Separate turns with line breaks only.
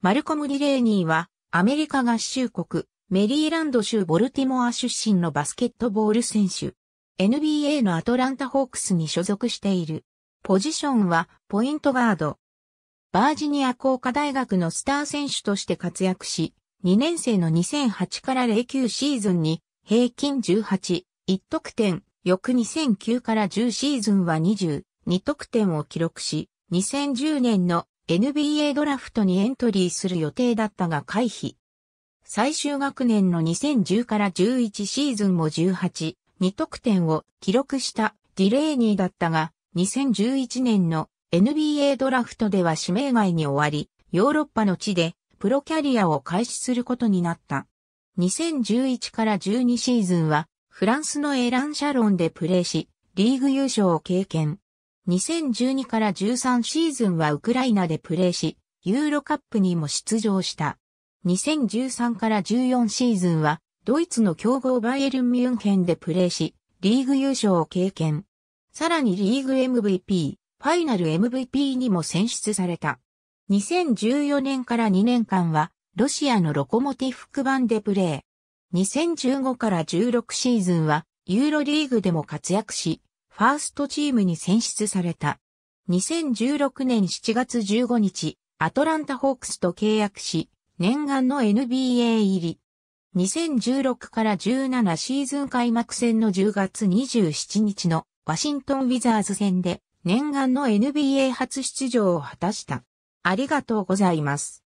マルコ
ム・ディレーニーは、アメリカ合衆国、メリーランド州ボルティモア出身のバスケットボール選手。NBA のアトランタホークスに所属している。ポジションは、ポイントガード。バージニア工科大学のスター選手として活躍し、2年生の2008から09シーズンに、平均18、1得点、翌2009から10シーズンは20、2得点を記録し、2010年の NBA ドラフトにエントリーする予定だったが回避。最終学年の2010から11シーズンも18、2得点を記録したディレーニーだったが、2011年の NBA ドラフトでは指名外に終わり、ヨーロッパの地でプロキャリアを開始することになった。2011から12シーズンはフランスのエラン・シャロンでプレーし、リーグ優勝を経験。2012から13シーズンはウクライナでプレーし、ユーロカップにも出場した。2013から14シーズンは、ドイツの強豪バイエルン・ミュンヘンでプレーし、リーグ優勝を経験。さらにリーグ MVP、ファイナル MVP にも選出された。2014年から2年間は、ロシアのロコモティフク版でプレー。2015から16シーズンは、ユーロリーグでも活躍し、ファーストチームに選出された。2016年7月15日、アトランタホークスと契約し、念願の NBA 入り。2016から17シーズン開幕戦の10月27日のワシントンウィザーズ戦で念願の NBA 初出場を果たした。ありがとうございます。